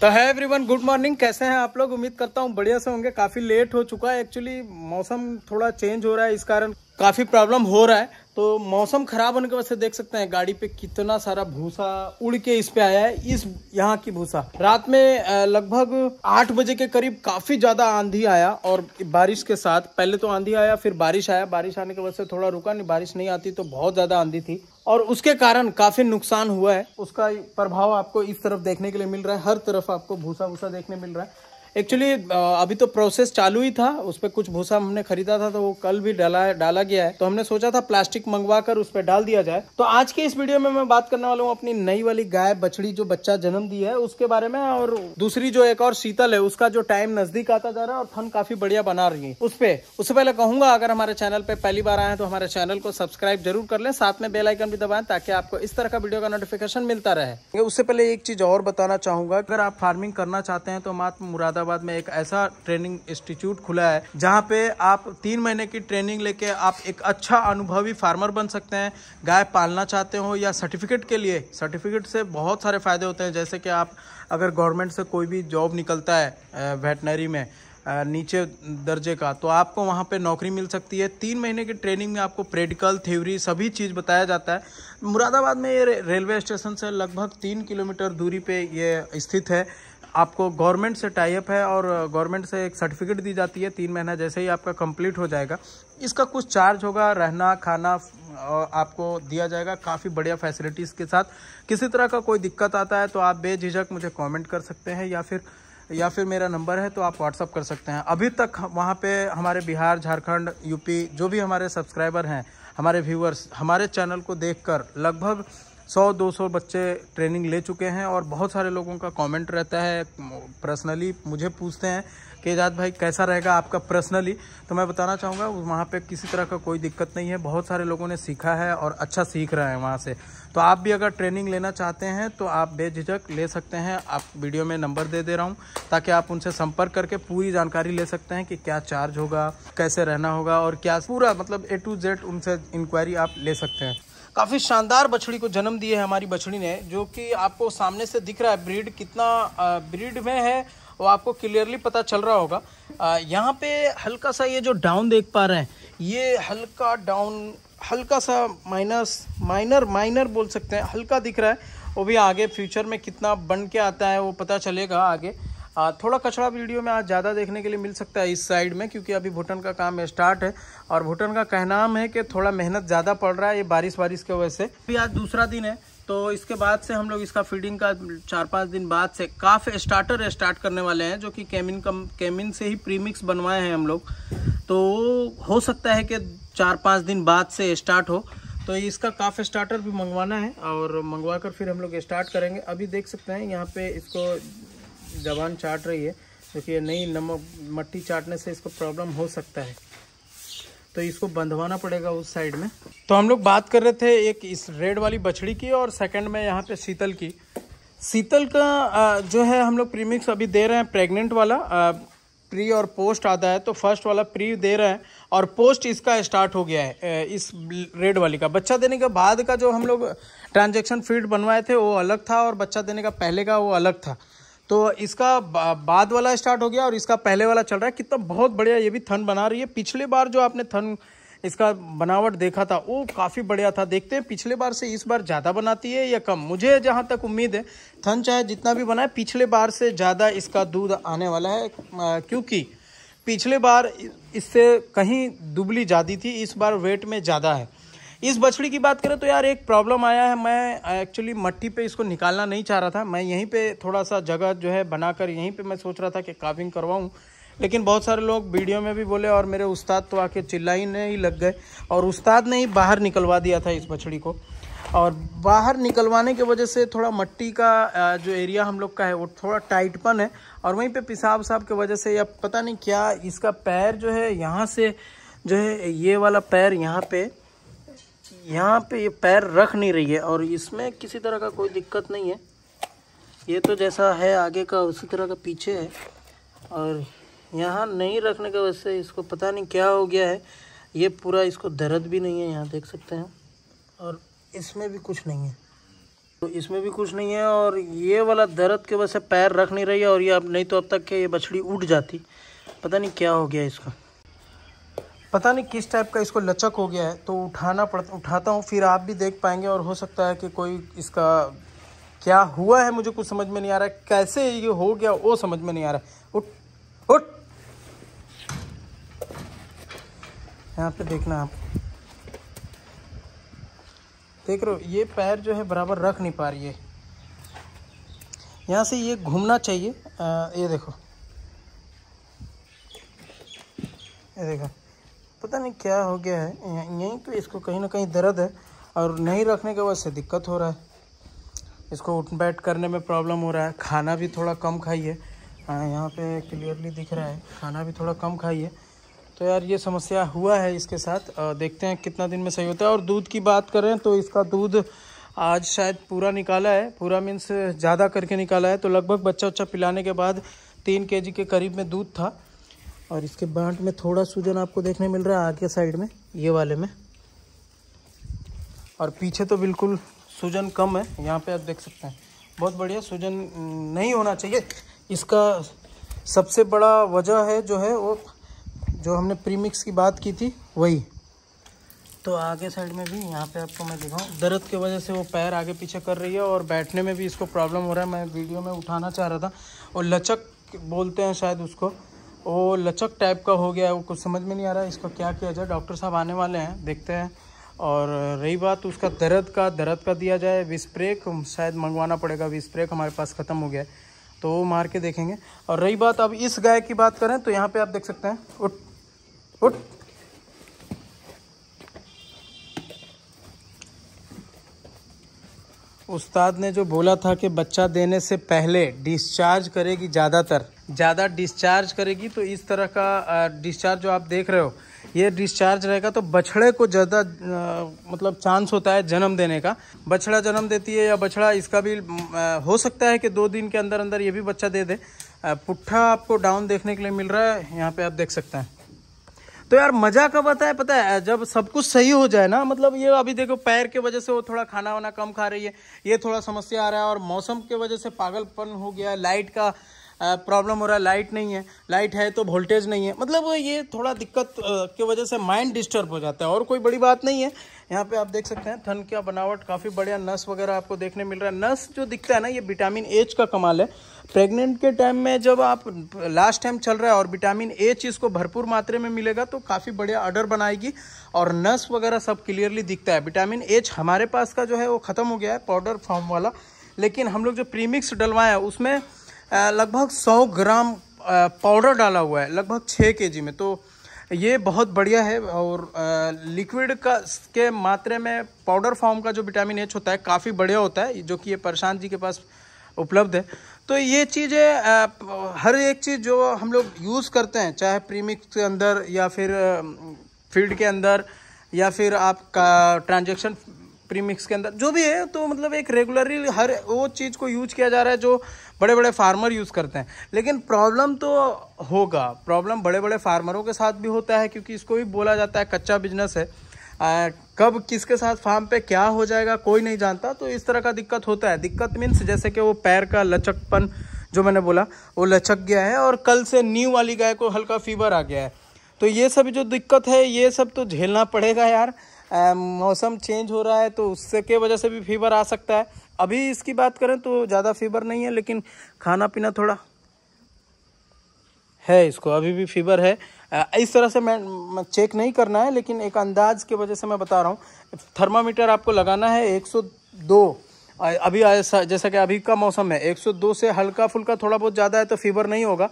तो है everyone good morning कैसे हैं आप लोग उम्मीद करता हूँ बढ़िया से होंगे काफ़ी लेट हो चुका है एक्चुअली मौसम थोड़ा चेंज हो रहा है इस कारण काफ़ी प्रॉब्लम हो रहा है तो मौसम ख़राब होने की वजह से देख सकते हैं गाड़ी पे कितना सारा भूसा उड़ के इस पे आया है इस यहाँ की भूसा रात में लगभग आठ बजे के करीब काफ़ी ज़्यादा आंधी आया और बारिश के साथ पहले तो आंधी आया फिर बारिश आया बारिश आने की वजह से थोड़ा रुका नहीं बारिश नहीं आती तो बहुत ज़्यादा आंधी थी और उसके कारण काफ़ी नुकसान हुआ है उसका प्रभाव आपको इस तरफ देखने के लिए मिल रहा है हर तरफ आपको भूसा भूसा देखने मिल रहा है एक्चुअली अभी तो प्रोसेस चालू ही था उस पर कुछ भूसा हमने खरीदा था तो वो कल भी डाला डाला गया है तो हमने सोचा था प्लास्टिक मंगवा कर उस पर डाल दिया जाए तो आज के इस वीडियो में मैं बात करने वाला हूँ अपनी नई वाली गाय बछड़ी जो बच्चा जन्म दी है उसके बारे में और दूसरी जो एक और शीतल है उसका जो टाइम नजदीक आता जा रहा है और थन काफी बढ़िया बना रही है उस पर उससे पहले कहूंगा अगर हमारे चैनल पर पहली बार आए तो हमारे चैनल को सब्सक्राइब जरूर कर ले साथ में बेलाइकन भी दबाएं ताकि आपको इस तरह का वीडियो का नोटिफिकेशन मिलता रहे उससे पहले एक चीज और बताना चाहूंगा अगर आप फार्मिंग करना चाहते हैं तो मात्र मुरादा मुरादाबाद में एक ऐसा ट्रेनिंग इंस्टीट्यूट खुला है जहाँ पे आप तीन महीने की ट्रेनिंग लेके आप एक अच्छा अनुभवी फार्मर बन सकते हैं गाय पालना चाहते हो या सर्टिफिकेट के लिए सर्टिफिकेट से बहुत सारे फ़ायदे होते हैं जैसे कि आप अगर गवर्नमेंट से कोई भी जॉब निकलता है वेटनरी में नीचे दर्जे का तो आपको वहाँ पे नौकरी मिल सकती है तीन महीने की ट्रेनिंग में आपको प्रेडिकल थ्योरी सभी चीज़ बताया जाता है मुरादाबाद में ये रेलवे स्टेशन से लगभग तीन किलोमीटर दूरी पे ये स्थित है आपको गवर्नमेंट से टाइप है और गवर्नमेंट से एक सर्टिफिकेट दी जाती है तीन महीना जैसे ही आपका कंप्लीट हो जाएगा इसका कुछ चार्ज होगा रहना खाना आपको दिया जाएगा काफ़ी बढ़िया फैसिलिटीज़ के साथ किसी तरह का कोई दिक्कत आता है तो आप बेझिझक मुझे कमेंट कर सकते हैं या फिर या फिर मेरा नंबर है तो आप व्हाट्सअप कर सकते हैं अभी तक वहाँ पर हमारे बिहार झारखंड यूपी जो भी हमारे सब्सक्राइबर हैं हमारे व्यूअर्स हमारे चैनल को देख लगभग सौ दो सौ बच्चे ट्रेनिंग ले चुके हैं और बहुत सारे लोगों का कमेंट रहता है पर्सनली मुझे पूछते हैं कि एजाज भाई कैसा रहेगा आपका पर्सनली तो मैं बताना चाहूँगा वहाँ पे किसी तरह का कोई दिक्कत नहीं है बहुत सारे लोगों ने सीखा है और अच्छा सीख रहे हैं वहाँ से तो आप भी अगर ट्रेनिंग लेना चाहते हैं तो आप बेझिझक ले सकते हैं आप वीडियो में नंबर दे दे रहा हूँ ताकि आप उनसे संपर्क करके पूरी जानकारी ले सकते हैं कि क्या चार्ज होगा कैसे रहना होगा और क्या पूरा मतलब ए टू जेड उनसे इंक्वायरी आप ले सकते हैं काफ़ी शानदार बछड़ी को जन्म दिए है हमारी बछड़ी ने जो कि आपको सामने से दिख रहा है ब्रीड कितना ब्रीड में है वो आपको क्लियरली पता चल रहा होगा यहाँ पे हल्का सा ये जो डाउन देख पा रहे हैं ये हल्का डाउन हल्का सा माइनस माइनर माइनर बोल सकते हैं हल्का दिख रहा है वो भी आगे फ्यूचर में कितना बन के आता है वो पता चलेगा आगे थोड़ा कचरा वीडियो में आज ज़्यादा देखने के लिए मिल सकता है इस साइड में क्योंकि अभी भुटन का काम स्टार्ट है और भूटन का कहना है कि थोड़ा मेहनत ज़्यादा पड़ रहा है ये बारिश बारिश की वजह से अभी आज दूसरा दिन है तो इसके बाद से हम लोग इसका फीडिंग का चार पाँच दिन बाद से काफ स्टार्टर स्टार्ट करने वाले हैं जो कि केमिन कम केमिन से ही प्रीमिक्स बनवाए हैं हम लोग तो हो सकता है कि चार पाँच दिन बाद से स्टार्ट हो तो इसका काफ स्टार्टर भी मंगवाना है और मंगवा कर फिर हम लोग स्टार्ट करेंगे अभी देख सकते हैं यहाँ पे इसको जबान चाट रही है क्योंकि ये नई नमक मट्टी चाटने से इसको प्रॉब्लम हो सकता है तो इसको बंधवाना पड़ेगा उस साइड में तो हम लोग बात कर रहे थे एक इस रेड वाली बछड़ी की और सेकंड में यहाँ पे शीतल की शीतल का जो है हम लोग प्रीमिक्स अभी दे रहे हैं प्रेग्नेंट वाला प्री और पोस्ट आता है तो फर्स्ट वाला प्री दे रहे हैं और पोस्ट इसका स्टार्ट हो गया है इस रेड वाली का बच्चा देने के बाद का जो हम लोग ट्रांजेक्शन फीड बनवाए थे वो अलग था और बच्चा देने का पहले का वो अलग था तो इसका बाद वाला स्टार्ट हो गया और इसका पहले वाला चल रहा है कितना बहुत बढ़िया ये भी थन बना रही है पिछले बार जो आपने थन इसका बनावट देखा था वो काफ़ी बढ़िया था देखते हैं पिछले बार से इस बार ज़्यादा बनाती है या कम मुझे जहाँ तक उम्मीद है थन चाहे जितना भी बनाए पिछले बार से ज़्यादा इसका दूध आने वाला है क्योंकि पिछले बार इससे कहीं दुबली ज़्यादा थी इस बार वेट में ज़्यादा है इस बछड़ी की बात करें तो यार एक प्रॉब्लम आया है मैं एक्चुअली मट्टी पे इसको निकालना नहीं चाह रहा था मैं यहीं पे थोड़ा सा जगह जो है बनाकर यहीं पे मैं सोच रहा था कि काविंग करवाऊँ लेकिन बहुत सारे लोग वीडियो में भी बोले और मेरे उस्ताद तो आके चिल्लाई नहीं लग गए और उस्ताद ने ही बाहर निकलवा दिया था इस बछड़ी को और बाहर निकलवाने की वजह से थोड़ा मट्टी का जो एरिया हम लोग का है वो थोड़ा टाइटपन है और वहीं पे पिसाब साहब की वजह से या पता नहीं क्या इसका पैर जो है यहाँ से जो है ये वाला पैर यहाँ पे यहाँ पे ये पैर रख नहीं रही है और इसमें किसी तरह का कोई दिक्कत नहीं है ये तो जैसा है आगे का उसी तरह का पीछे है और यहाँ नहीं रखने की वजह से इसको पता नहीं क्या हो गया है ये पूरा इसको दर्द भी नहीं है यहाँ देख सकते हैं और इसमें भी कुछ नहीं है तो इसमें भी कुछ नहीं है और ये वाला दर्द के वजह से पैर रख नहीं रही है और ये अब नहीं तो अब तक के ये बछड़ी उठ जाती पता नहीं क्या हो गया इसका पता नहीं किस टाइप का इसको लचक हो गया है तो उठाना पड़ता उठाता हूँ फिर आप भी देख पाएंगे और हो सकता है कि कोई इसका क्या हुआ है मुझे कुछ समझ में नहीं आ रहा है कैसे ये हो गया वो समझ में नहीं आ रहा है उठ उठ यहाँ पे देखना आप देख रहे हो ये पैर जो है बराबर रख नहीं पा रही है यहाँ से ये घूमना चाहिए आ, ये देखो ये देखो पता नहीं क्या हो गया है यहीं पे इसको कहीं ना कहीं दर्द है और नहीं रखने की वजह से दिक्कत हो रहा है इसको उठ बैठ करने में प्रॉब्लम हो रहा है खाना भी थोड़ा कम खाइए यहाँ पे क्लियरली दिख रहा है खाना भी थोड़ा कम खाइए तो यार ये समस्या हुआ है इसके साथ देखते हैं कितना दिन में सही होता है और दूध की बात करें तो इसका दूध आज शायद पूरा निकाला है पूरा मीन्स ज़्यादा करके निकाला है तो लगभग बच्चा उच्चा पिलाने के बाद तीन के के करीब में दूध था और इसके बांट में थोड़ा सूजन आपको देखने मिल रहा है आगे साइड में ये वाले में और पीछे तो बिल्कुल सूजन कम है यहाँ पे आप देख सकते हैं बहुत बढ़िया सूजन नहीं होना चाहिए इसका सबसे बड़ा वजह है जो है वो जो हमने प्रीमिक्स की बात की थी वही तो आगे साइड में भी यहाँ पे आपको मैं दिखाऊँ दर्द की वजह से वो पैर आगे पीछे कर रही है और बैठने में भी इसको प्रॉब्लम हो रहा है मैं वीडियो में उठाना चाह रहा था और लचक बोलते हैं शायद उसको वो लचक टाइप का हो गया है वो कुछ समझ में नहीं आ रहा है इसका क्या किया जाए डॉक्टर साहब आने वाले हैं देखते हैं और रही बात उसका दर्द का दर्द का दिया जाए विस्प्रेक शायद मंगवाना पड़ेगा विस्प्रेक हमारे पास ख़त्म हो गया है तो वो मार के देखेंगे और रही बात अब इस गाय की बात करें तो यहाँ पे आप देख सकते हैं उठ उठ उस्ताद ने जो बोला था कि बच्चा देने से पहले डिस्चार्ज करेगी ज़्यादातर ज़्यादा डिस्चार्ज करेगी तो इस तरह का डिस्चार्ज जो आप देख रहे हो ये डिस्चार्ज रहेगा तो बछड़े को ज़्यादा मतलब चांस होता है जन्म देने का बछड़ा जन्म देती है या बछड़ा इसका भी हो सकता है कि दो दिन के अंदर अंदर ये भी बच्चा दे दे पुट्ठा आपको डाउन देखने के लिए मिल रहा है यहाँ पर आप देख सकते हैं तो यार मजा कब आता है पता है जब सब कुछ सही हो जाए ना मतलब ये अभी देखो पैर के वजह से वो थोड़ा खाना वाना कम खा रही है ये थोड़ा समस्या आ रहा है और मौसम के वजह से पागलपन हो गया लाइट का प्रॉब्लम हो रहा है लाइट नहीं है लाइट है तो वोल्टेज नहीं है मतलब ये थोड़ा दिक्कत की वजह से माइंड डिस्टर्ब हो जाता है और कोई बड़ी बात नहीं है यहाँ पे आप देख सकते हैं थन का बनावट काफ़ी बढ़िया नस वगैरह आपको देखने मिल रहा है नस जो दिखता है ना ये विटामिन एच का कमाल है प्रेग्नेंट के टाइम में जब आप लास्ट टाइम चल रहा है और विटामिन एच इसको भरपूर मात्रा में मिलेगा तो काफ़ी बढ़िया अडर बनाएगी और नस वगैरह सब क्लियरली दिखता है विटामिन एच हमारे पास का जो है वो ख़त्म हो गया है पाउडर फॉर्म वाला लेकिन हम लोग जो प्रीमिक्स डलवाए हैं उसमें लगभग सौ ग्राम पाउडर डाला हुआ है लगभग छः के में तो ये बहुत बढ़िया है और लिक्विड का के मात्रे में पाउडर फॉर्म का जो विटामिन एच होता है काफ़ी बढ़िया होता है जो कि ये प्रशांत जी के पास उपलब्ध है तो ये चीज़ें हर एक चीज़ जो हम लोग यूज़ करते हैं चाहे प्रीमिक्स के अंदर या फिर फील्ड के अंदर या फिर आपका ट्रांजेक्शन प्रीमिक्स के अंदर जो भी है तो मतलब एक रेगुलरली हर वो चीज़ को यूज किया जा रहा है जो बड़े बड़े फार्मर यूज़ करते हैं लेकिन प्रॉब्लम तो होगा प्रॉब्लम बड़े बड़े फार्मरों के साथ भी होता है क्योंकि इसको भी बोला जाता है कच्चा बिजनेस है आ, कब किसके साथ फार्म पे क्या हो जाएगा कोई नहीं जानता तो इस तरह का दिक्कत होता है दिक्कत मीन्स जैसे कि वो पैर का लचकपन जो मैंने बोला वो लचक गया है और कल से न्यू वाली गाय को हल्का फीवर आ गया है तो ये सब जो दिक्कत है ये सब तो झेलना पड़ेगा यार मौसम चेंज हो रहा है तो उससे के वजह से भी फीवर आ सकता है अभी इसकी बात करें तो ज़्यादा फीवर नहीं है लेकिन खाना पीना थोड़ा है इसको अभी भी फीवर है इस तरह से मैं चेक नहीं करना है लेकिन एक अंदाज के वजह से मैं बता रहा हूँ थर्मामीटर आपको लगाना है 102 अभी जैसा कि अभी का मौसम है 102 से हल्का फुल्का थोड़ा बहुत ज़्यादा है तो फीवर नहीं होगा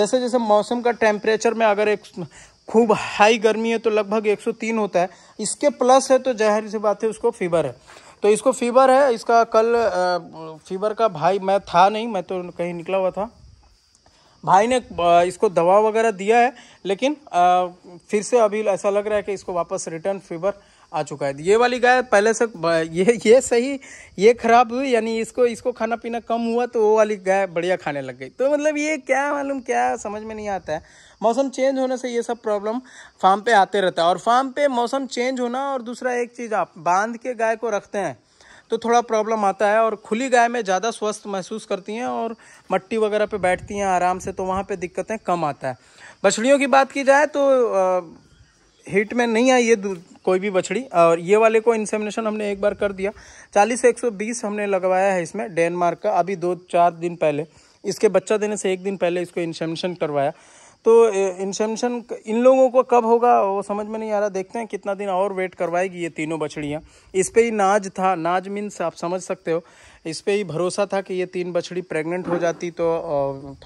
जैसे जैसे मौसम का टेम्परेचर में अगर एक खूब हाई गर्मी है तो लगभग 103 होता है इसके प्लस है तो ज़हरी सी बात है उसको फीवर है तो इसको फीवर है इसका कल फीवर का भाई मैं था नहीं मैं तो कहीं निकला हुआ था भाई ने इसको दवा वगैरह दिया है लेकिन फिर से अभी ऐसा लग रहा है कि इसको वापस रिटर्न फीवर आ चुका है ये वाली गाय पहले से ये ये सही ये खराब हुई यानी इसको इसको खाना पीना कम हुआ तो वो वाली गाय बढ़िया खाने लग गई तो मतलब ये क्या मालूम क्या समझ में नहीं आता है मौसम चेंज होने से ये सब प्रॉब्लम फार्म पे आते रहता है और फार्म पे मौसम चेंज होना और दूसरा एक चीज़ आप बांध के गाय को रखते हैं तो थोड़ा प्रॉब्लम आता है और खुली गाय में ज़्यादा स्वस्थ महसूस करती हैं और मट्टी वगैरह पे बैठती हैं आराम से तो वहाँ पे दिक्कतें कम आता है बछड़ियों की बात की जाए तो हिट में नहीं आई ये कोई भी बछड़ी और ये वाले को इंसेमिनेशन हमने एक बार कर दिया 40 से 120 हमने लगवाया है इसमें डेनमार्क का अभी दो चार दिन पहले इसके बच्चा देने से एक दिन पहले इसको इंसेमिनेशन करवाया तो इंसेमिनेशन इन लोगों को कब होगा वो समझ में नहीं आ रहा देखते हैं कितना दिन और वेट करवाएगी ये तीनों बछड़ियाँ इस पर ही नाज था नाज मीन्स आप समझ सकते हो इस पर ही भरोसा था कि ये तीन बछड़ी प्रेग्नेंट हो जाती तो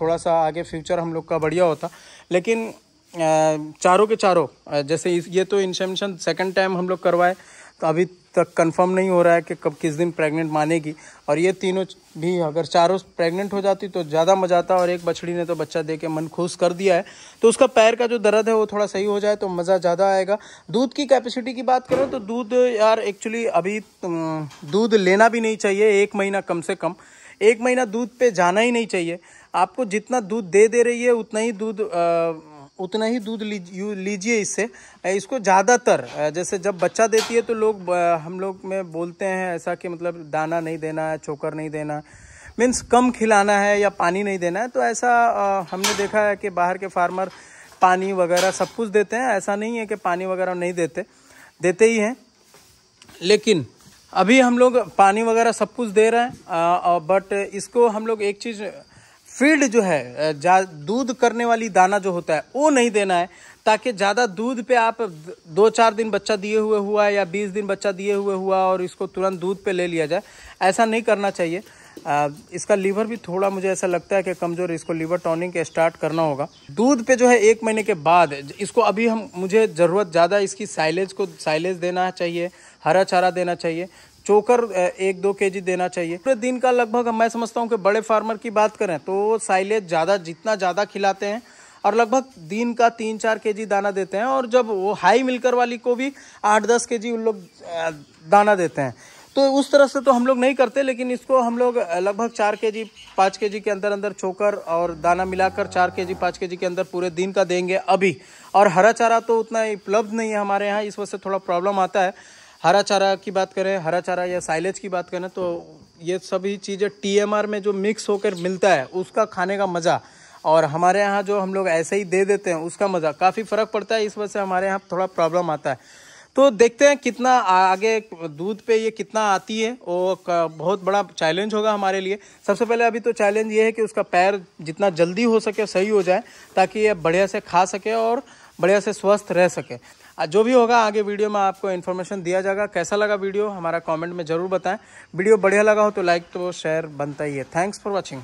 थोड़ा सा आगे फ्यूचर हम लोग का बढ़िया होता लेकिन चारों के चारों जैसे ये तो इंसेमिनेशन सेकंड टाइम हम लोग करवाए तो अभी तक कंफर्म नहीं हो रहा है कि कब किस दिन प्रेग्नेंट मानेगी और ये तीनों भी अगर चारों प्रेग्नेंट हो जाती तो ज़्यादा मजा आता और एक बछड़ी ने तो बच्चा दे के मन खुश कर दिया है तो उसका पैर का जो दर्द है वो थोड़ा सही हो जाए तो मज़ा ज़्यादा आएगा दूध की कैपेसिटी की बात करें तो दूध यार एक्चुअली अभी दूध लेना भी नहीं चाहिए एक महीना कम से कम एक महीना दूध पे जाना ही नहीं चाहिए आपको जितना दूध दे दे रही है उतना ही दूध उतना ही दूध लीजिए इससे इसको ज़्यादातर जैसे जब बच्चा देती है तो लोग हम लोग में बोलते हैं ऐसा कि मतलब दाना नहीं देना है चोकर नहीं देना है मीन्स कम खिलाना है या पानी नहीं देना है तो ऐसा हमने देखा है कि बाहर के फार्मर पानी वगैरह सब कुछ देते हैं ऐसा नहीं है कि पानी वगैरह नहीं देते देते ही हैं लेकिन अभी हम लोग पानी वगैरह सब कुछ दे रहे हैं आ, आ, बट इसको हम लोग एक चीज़ फीड जो है दूध करने वाली दाना जो होता है वो नहीं देना है ताकि ज़्यादा दूध पे आप दो चार दिन बच्चा दिए हुए हुआ या बीस दिन बच्चा दिए हुए हुआ और इसको तुरंत दूध पे ले लिया जाए ऐसा नहीं करना चाहिए आ, इसका लीवर भी थोड़ा मुझे ऐसा लगता है कि कमज़ोर इसको लीवर टॉनिक स्टार्ट करना होगा दूध पे जो है एक महीने के बाद इसको अभी हम मुझे ज़रूरत ज़्यादा इसकी साइलेज को साइलेज देना चाहिए हरा चारा देना चाहिए चोकर एक दो केजी देना चाहिए पूरे दिन का लगभग मैं समझता हूँ कि बड़े फार्मर की बात करें तो साइलेज ज़्यादा जितना ज़्यादा खिलाते हैं और लगभग दिन का तीन चार के जी दाना देते हैं और जब वो हाई मिलकर वाली को भी आठ दस के जी उन लोग दाना देते हैं तो उस तरह से तो हम लोग नहीं करते लेकिन इसको हम लोग लगभग चार के जी पाँच के जी के अंदर अंदर चोकर और दाना मिलाकर चार के जी पाँच के जी के अंदर पूरे दिन का देंगे अभी और हरा चारा तो उतना उपलब्ध नहीं है हमारे यहाँ इस वजह से थोड़ा प्रॉब्लम आता है हरा चारा की बात करें हरा चारा या साइलेज की बात करें तो ये सभी चीज़ें टीएमआर में जो मिक्स होकर मिलता है उसका खाने का मज़ा और हमारे यहाँ जो हम लोग ऐसे ही दे देते हैं उसका मज़ा काफ़ी फ़र्क पड़ता है इस वजह से हमारे यहाँ थोड़ा प्रॉब्लम आता है तो देखते हैं कितना आगे दूध पे ये कितना आती है वो बहुत बड़ा चैलेंज होगा हमारे लिए सबसे पहले अभी तो चैलेंज ये है कि उसका पैर जितना जल्दी हो सके सही हो जाए ताकि ये बढ़िया से खा सके और बढ़िया से स्वस्थ रह सके जो भी होगा आगे वीडियो में आपको इन्फॉर्मेशन दिया जाएगा कैसा लगा वीडियो हमारा कमेंट में ज़रूर बताएं वीडियो बढ़िया लगा हो तो लाइक तो शेयर बनता ही है थैंक्स फॉर वॉचिंग